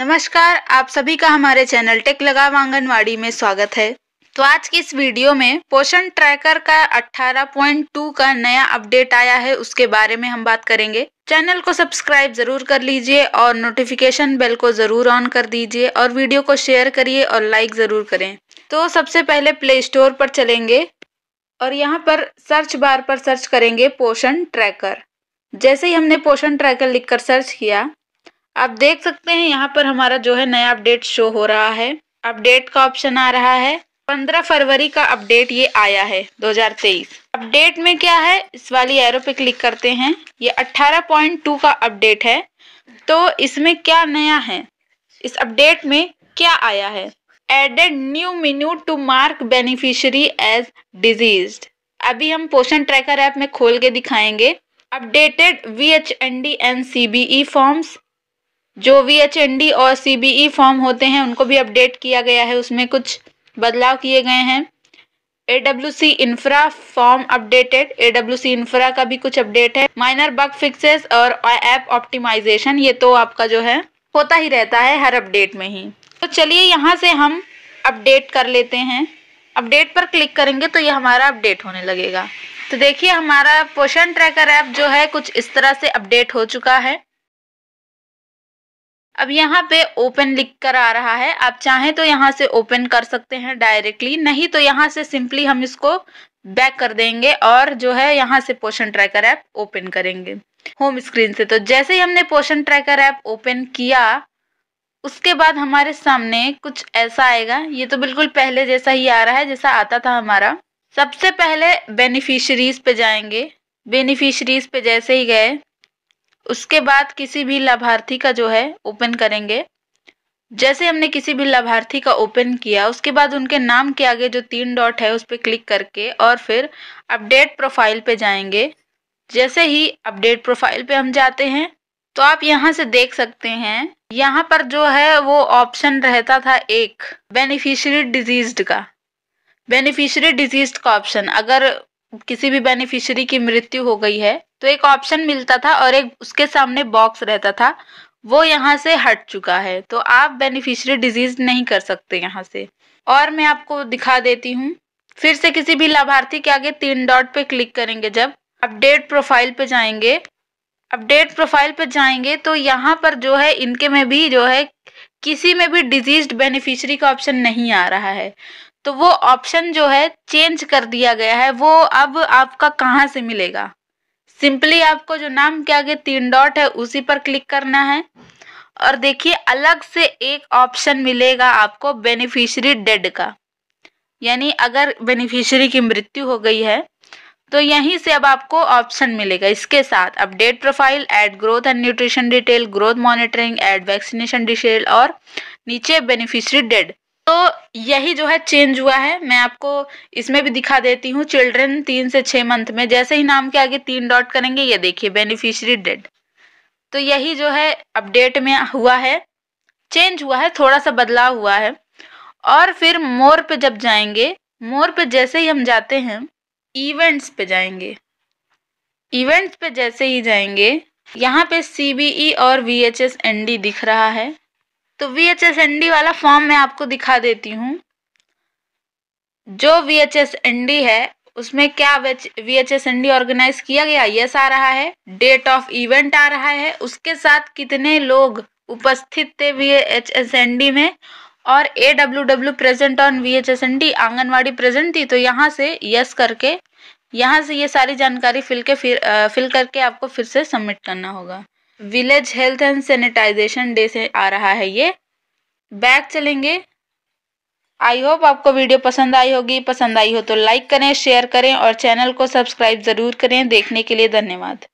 नमस्कार आप सभी का हमारे चैनल टेक लगाव आंगनवाड़ी में स्वागत है तो आज की इस वीडियो में पोषण ट्रैकर का 18.2 का नया अपडेट आया है उसके बारे में हम बात करेंगे चैनल को सब्सक्राइब जरूर कर लीजिए और नोटिफिकेशन बेल को जरूर ऑन कर दीजिए और वीडियो को शेयर करिए और लाइक जरूर करें तो सबसे पहले प्ले स्टोर पर चलेंगे और यहाँ पर सर्च बार पर सर्च करेंगे पोषण ट्रैकर जैसे ही हमने पोषण ट्रैकर लिखकर सर्च किया आप देख सकते हैं यहाँ पर हमारा जो है नया अपडेट शो हो रहा है अपडेट का ऑप्शन आ रहा है 15 फरवरी का अपडेट ये आया है 2023 अपडेट में क्या है इस वाली एरो पे क्लिक करते हैं ये 18.2 का अपडेट है तो इसमें क्या नया है इस अपडेट में क्या आया है added new menu to mark beneficiary as disease अभी हम पोषण ट्रैकर ऐप में खोल के दिखाएंगे updated V H N D N C B E forms जो वी एच एन डी और सी बी ई फॉर्म होते हैं उनको भी अपडेट किया गया है उसमें कुछ बदलाव किए गए हैं A W C infra form updated A W C infra का भी कुछ अपडेट है माइनर बग फिक्सेस और ऐप ऑप्टिमाइजेशन ये तो आपका जो है होता ही रहता है हर अपडेट में ही तो चलिए यहाँ से हम अपडेट कर लेते हैं अपडेट पर क्लिक करेंगे तो ये हमारा अपडेट होने लगेगा तो देखिए हमारा पोषण ट्रैकर ऐप जो है कुछ इस तरह से अपडेट हो चुका है अब यहाँ पे ओपन लिख कर आ रहा है आप चाहें तो यहाँ से ओपन कर सकते हैं डायरेक्टली नहीं तो यहाँ से सिंपली हम इसको बैक कर देंगे और जो है यहाँ से पोशन ट्रैकर ऐप ओपन करेंगे होम स्क्रीन से तो जैसे ही हमने पोशन ट्रैकर ऐप ओपन किया उसके बाद हमारे सामने कुछ ऐसा आएगा ये तो बिल्कुल पहले जैसा ही आ रहा है जैसा आता था हमारा सबसे पहले बेनिफिशरीज पे जाएंगे बेनिफिशरीज पे जैसे ही गए उसके बाद किसी भी लाभार्थी का जो है ओपन करेंगे जैसे हमने किसी भी लाभार्थी का ओपन किया उसके बाद उनके नाम के आगे जो तीन डॉट है उस पर क्लिक करके और फिर अपडेट प्रोफाइल पे जाएंगे जैसे ही अपडेट प्रोफाइल पे हम जाते हैं तो आप यहाँ से देख सकते हैं यहाँ पर जो है वो ऑप्शन रहता था एक बेनिफिशरी डिजीज का बेनिफिशरी डिजीज का ऑप्शन अगर किसी भी बेनिफिशरी की मृत्यु हो गई है तो एक ऑप्शन मिलता था और एक उसके सामने बॉक्स रहता था वो यहाँ से हट चुका है तो आप बेनिफिशियरी डिजीज नहीं कर सकते यहाँ से और मैं आपको दिखा देती हूँ फिर से किसी भी लाभार्थी के आगे तीन डॉट पे क्लिक करेंगे जब अपडेट प्रोफाइल पे जाएंगे अपडेट प्रोफाइल पे जाएंगे तो यहाँ पर जो है इनके में भी जो है किसी में भी डिजीज बेनिफिशरी का ऑप्शन नहीं आ रहा है तो वो ऑप्शन जो है चेंज कर दिया गया है वो अब आपका कहाँ से मिलेगा सिंपली आपको जो नाम के आगे तीन डॉट है उसी पर क्लिक करना है और देखिए अलग से एक ऑप्शन मिलेगा आपको बेनिफिशियरी डेड का यानी अगर बेनिफिशियरी की मृत्यु हो गई है तो यहीं से अब आपको ऑप्शन मिलेगा इसके साथ update profile add growth and nutrition detail growth monitoring add vaccination detail और नीचे बेनिफिशियरी डेड तो यही जो है चेंज हुआ है मैं आपको इसमें भी दिखा देती हूँ चिल्ड्रन तीन से छह मंथ में जैसे ही नाम के आगे तीन डॉट करेंगे ये देखिए बेनिफिशियरी डेट तो यही जो है अपडेट में हुआ है चेंज हुआ है थोड़ा सा बदलाव हुआ है और फिर मोर पे जब जाएंगे मोर पे जैसे ही हम जाते हैं इवेंट्स पे जाएंगे इवेंट्स पे जैसे ही जाएंगे यहाँ पे सी बी ई और V H S N D दिख रहा है तो V H S N D वाला फॉर्म मैं आपको दिखा देती हूँ जो V H S N D है उसमें क्या V H S D organise किया गया यस आ रहा है डेट ऑफ इवेंट आ रहा है उसके साथ कितने लोग उपस्थित थे वी एच एस में और A W W present on V H S N D anganwadi present थी तो यहाँ से यस करके यहाँ से ये सारी जानकारी फिल के फिर आ, फिल करके आपको फिर से सबमिट करना होगा village health and sanitisation day से आ रहा है ये बैक चलेंगे आई होप आपको वीडियो पसंद आई होगी पसंद आई हो तो लाइक करें शेयर करें और चैनल को सब्सक्राइब ज़रूर करें देखने के लिए धन्यवाद